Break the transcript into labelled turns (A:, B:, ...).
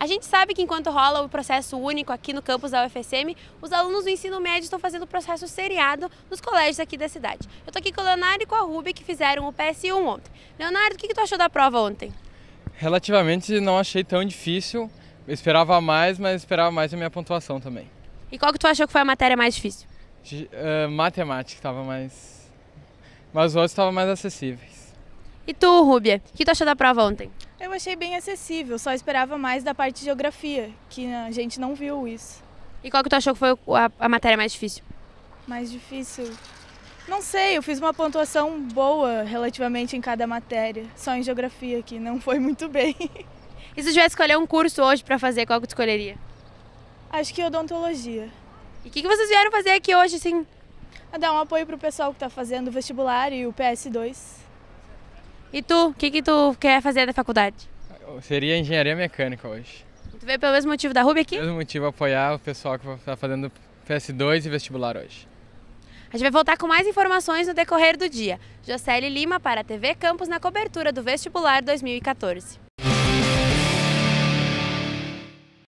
A: A gente sabe que enquanto rola o processo único aqui no campus da UFSM, os alunos do ensino médio estão fazendo o processo seriado nos colégios aqui da cidade. Eu estou aqui com o Leonardo e com a Rubi, que fizeram o PS1 ontem. Leonardo, o que, que tu achou da prova
B: ontem? Relativamente não achei tão difícil. Eu esperava mais, mas esperava mais a minha pontuação também.
A: E qual que tu achou que foi a matéria mais difícil?
B: De, uh, matemática estava mais... Mas os outros estavam mais acessíveis.
A: E tu, Rúbia, o que tu achou da prova ontem?
C: Eu achei bem acessível, só esperava mais da parte de geografia, que a gente não viu isso. E qual que
A: tu achou que foi a, a matéria mais difícil?
C: Mais difícil? Não sei, eu fiz uma pontuação boa relativamente em cada matéria, só em geografia, que não foi muito bem. E se tu tivesse escolher um curso hoje para fazer, qual que tu escolheria? Acho que odontologia. E o que, que vocês vieram fazer aqui hoje, assim? A dar um apoio pro pessoal que está fazendo o vestibular e o PS2. E tu, o que, que tu quer
A: fazer da faculdade?
B: Seria engenharia mecânica hoje. Tu veio pelo mesmo motivo da Ruby aqui? Pelo mesmo motivo, é apoiar o pessoal que está fazendo PS2 e vestibular hoje.
A: A gente vai voltar com mais informações no decorrer do dia. Jocely Lima para a TV Campos na cobertura do vestibular 2014.